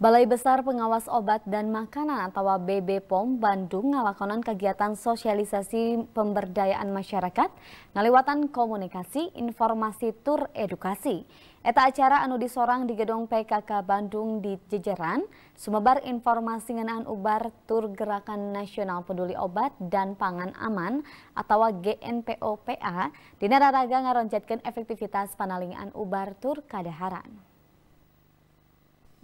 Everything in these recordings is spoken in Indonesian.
Balai Besar Pengawas Obat dan Makanan atau BB POM Bandung ngalakonan kegiatan sosialisasi pemberdayaan masyarakat ngaliwatan komunikasi informasi tur edukasi. Eta acara anu disorang di gedung PKK Bandung di Jejeran, sumebar informasi ngenaan ubar tur gerakan nasional peduli obat dan pangan aman atau GNPOPA, dinararaga ngaronjatkan efektivitas panalingan ubar tur kadaharan.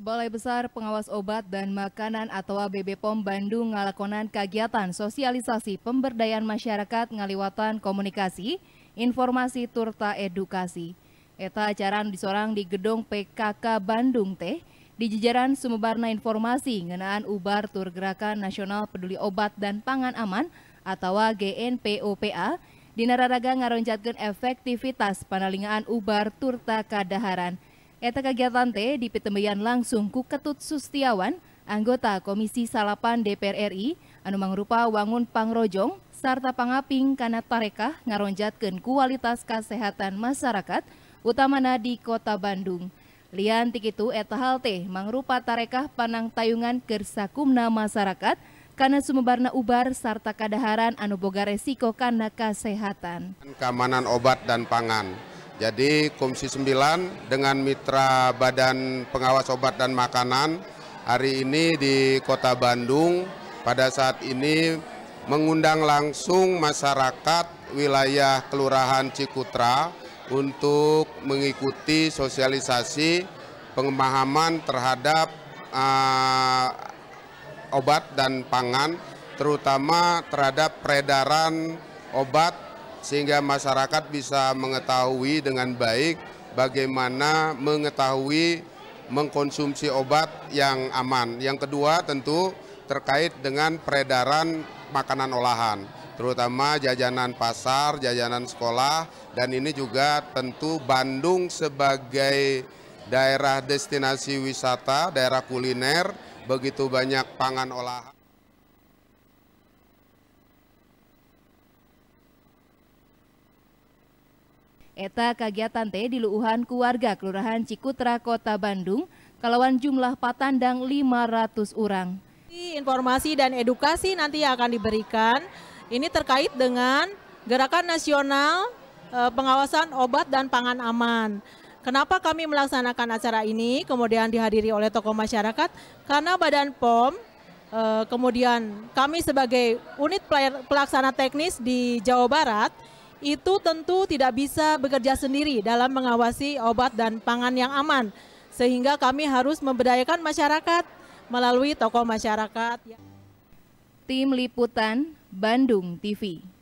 Balai Besar Pengawas Obat dan Makanan atau ABB POM Bandung ngalakonan kegiatan sosialisasi pemberdayaan masyarakat ngaliwatan komunikasi, informasi turta edukasi. Eta acara disorang di gedung PKK Bandung teh di jajaran sumebarna Informasi ngenaan ubar tur gerakan nasional peduli obat dan pangan aman atau GNPOPA di ngaronjatkan ngaroncatkan efektivitas panalingaan ubar turta kadaharan. Eta kegiatan teh dipitemian langsung ku Ketut Sustiawan, anggota Komisi Salapan DPR RI, anu mangrupa wangun pangrojong, serta pangaping karena tarekah ngaronjatkan kualitas kesehatan masyarakat, utamana di kota Bandung. Lian tikitu eta hal teh mangrupa tarekah panang tayungan kersakumna masyarakat, karena sumebarna ubar serta kadaharan anu boga resiko karena kesehatan. Keamanan obat dan pangan jadi Komisi 9 dengan mitra Badan Pengawas Obat dan Makanan hari ini di Kota Bandung pada saat ini mengundang langsung masyarakat wilayah Kelurahan Cikutra untuk mengikuti sosialisasi pemahaman terhadap uh, obat dan pangan terutama terhadap peredaran obat sehingga masyarakat bisa mengetahui dengan baik bagaimana mengetahui mengkonsumsi obat yang aman. Yang kedua tentu terkait dengan peredaran makanan olahan, terutama jajanan pasar, jajanan sekolah, dan ini juga tentu Bandung sebagai daerah destinasi wisata, daerah kuliner, begitu banyak pangan olahan. Eta kagiatan teh di luuhan keluarga Kelurahan Cikutra Kota Bandung kalawan jumlah patandang 500 orang. Informasi dan edukasi nanti yang akan diberikan ini terkait dengan gerakan nasional e, pengawasan obat dan pangan aman. Kenapa kami melaksanakan acara ini kemudian dihadiri oleh tokoh masyarakat? Karena Badan POM e, kemudian kami sebagai unit pelaksana teknis di Jawa Barat itu tentu tidak bisa bekerja sendiri dalam mengawasi obat dan pangan yang aman. Sehingga kami harus memberdayakan masyarakat melalui toko masyarakat. Tim Liputan Bandung TV